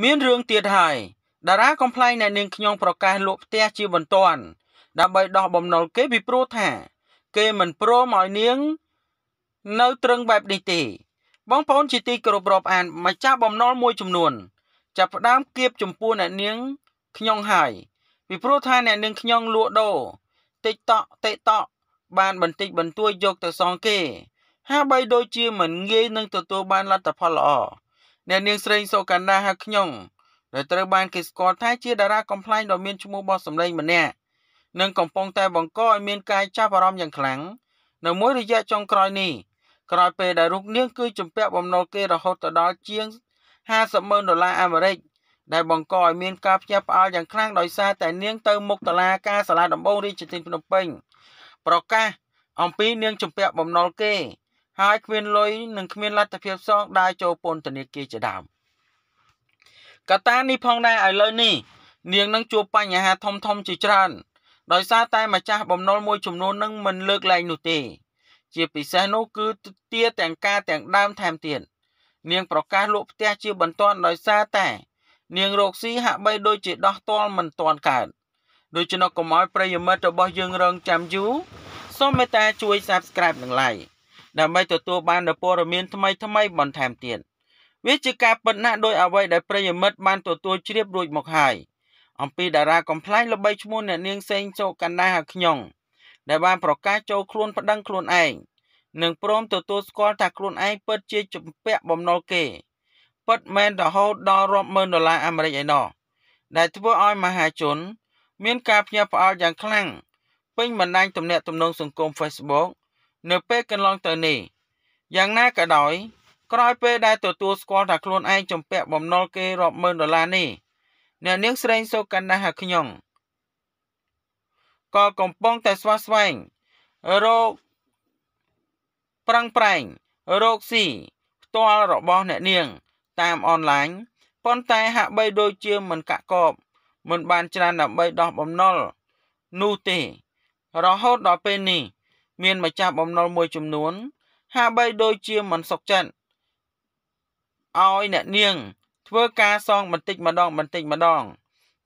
មានរឿងទៀតហើយតារាកំ pl ែងអ្នកនាងខ្ញុំប្រកាសលក់ផ្ទះជាបន្ទាន់ដើម្បីដោះបំណុលគេពីព្រោះថា គេមិនព្រមឲ្យនាង នៅត្រឹងបែបនេះទេ បងប្អូនជាទីគោរពរាប់អានម្ចាស់បំណុលមួយចំនួនចាប់ផ្ដើមគៀបចំពោះអ្នកនាងខ្ញុំហើយពីព្រោះថាអ្នកនាងខ្ញុំលក់ដូរតិចតក់តិចតក់បានបន្តិចបន្តួចយកទៅសងគេហាបីដូចជាមិនងាយនឹងទទួលបានលទ្ធផលល្អអ្នកនាងស្រីសុកណ្ណាហៅខ្ញុំដែលត្រូវបានគេស្គាល់ថាជាតារាកំ pl ែងដ៏មានឈ្មោះបោះសម្លេងម្នាក់និងកំពុងតែបង្កឲ្យមានការចាប់អារម្មណ៍យ៉ាងខ្លាំងនៅមួយរយៈចុងក្រោយនេះក្រោយពេលដែលរូបនាងគឺជំពាក់បំណុលគេរហូតទៅដល់ជាង50ម៉ឺនដុល្លារអាមេរិកដែលបង្កឲ្យមានការផ្ទះផ្អើលយ៉ាងខ្លាំងដោយសារតែនាងទៅមុខតុលាការសាលាដំបងរាជធានីភ្នំពេញ ប្រកាសអំពីនាងជំពាក់បំណុលគេហើយគ្មានលុយនិងគ្មានលទ្ធភាពសងដើរចូលពន្ធនាគារជាដើមកត្តានេះផងដែរឥឡូវនេះនាងនឹង ជួបបញ្ហាធំធំជាច្រើន ដោយសារតែម្ចាស់បំណុលមួយចំនួននឹងមិនលើកលែងនោះទេ ជាពិសេសនោះគឺទាទាំងការទាំងដើមថែមទៀតនាងប្រកាសលក់ផ្ទះជាបន្ទាន់ដោយសារតែ នាងរកស៊ីហាក់បីដូចជាដោះទាល់មិនទាន់កើតដូច្នោះកុំឲ្យប្រិយមិត្តរបស់យើងរងចាំយូរសូមមេត្តា ជួយ Subscribe និង Like ដើម្បីទទួលបាននូវព័ត៌មានថ្មីថ្មីបន្ថែមទៀតវាជាការពិតណាស់ដោយអ្វីដែលប្រិយមិត្តបានទទួលជ្រាបរួចមកហើយអំពីតារាកំ pl ែងល្បីឈ្មោះអ្នកនាងសេងសូកណ្ណាហើយខ្ញុំដែលបានប្រកាសចូលខ្លួនប្តឹងខ្លួនឯងនិងព្រមទទួលស្គាល់ថាខ្លួនឯងពិតជាជំពាក់បំណុលគេពិតមែនរហូតដល់រាប់ម៉ឺនដុល្លារអាមេរិកឯណោះដែលធ្វើឲ្យមហាជនមានការភ្ញាក់ផ្អើលយ៉ាងខ្លាំងពេញបណ្ដាញទំនាក់ទំនងសង្គម Facebook នៅពេលកន្លងទៅនេះយ៉ាងណាក៏ដោយ ក្រោយពេលដែលទទួលស្គាល់ថាខ្លួនឯងចំពាក់បំណុលគេរាប់ម៉ឺនដុល្លារនេះអ្នកនាងស្រីសូកណ្ណាហៅខ្ញុំក៏កំពុងតែស្វាស្វែងរោគប្រឹងប្រែងរោគស៊ីផ្ទាល់របស់ អ្នកនាង តាមអនឡាញប៉ុន្តែហាក់បីដូចជាមិនកាក់កបមិនបានច្រើនដើម្បីដោះបំណុលនោះទេ រហូតដល់ពេលនេះមានម្ចាស់បំណុលមួយចំនួនហាក់បីដូចជាមិនសុខចិត្តឲ្យអ្នកនាង ធ្វើការសងបន្តិចម្ដងបន្តិចម្ដង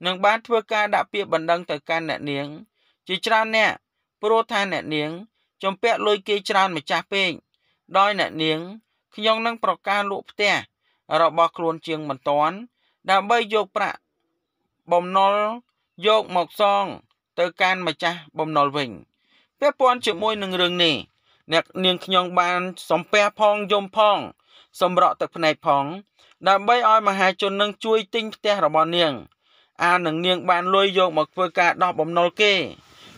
នឹងបានធ្វើការដាក់ពាក្យបណ្ដឹងទៅកាន់អ្នកនាង ជាច្រើនអ្នក ព្រោះថាអ្នកនាងជំពាក់លុយគេច្រើនម្ចាស់ពេកដោយអ្នកនាង ខ្ញុំនឹងប្រកាសលក់ផ្ទះរបស់ខ្លួនជាងមិនតាន់ ដើម្បីយកប្រាក់បំណុលយកមកសង ទៅកាន់ម្ចាស់បំណុលវិញពាក់ព័ន្ធជាមួយនឹងរឿងនេះអ្នក នាងខ្ញុំបាន សំពះផងយំផង សម្រក់ទឹកភ្នែកផង ដើម្បីឲ្យមហាជននឹងជួយទិញផ្ទះរបស់នាងអានឹងនាង បានលុយយកមកធ្វើការដោះបំណុលគេ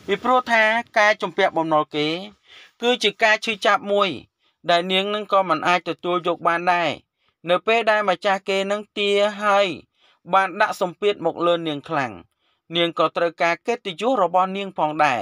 ពីព្រោះថាការជំពាក់បំណុលគេ គឺជាការឈឺចាប់មួយ ដែលនាងនឹងក៏មិនអាចទទួលយកបានដែរនៅពេលដែលម្ចាស់គេនឹងទាឲ្យបាន ដាក់សម្ពាធមកលើនាងខ្លាំងនាងក៏ត្រូវការកិត្តិយសរបស់នាងផងដែរ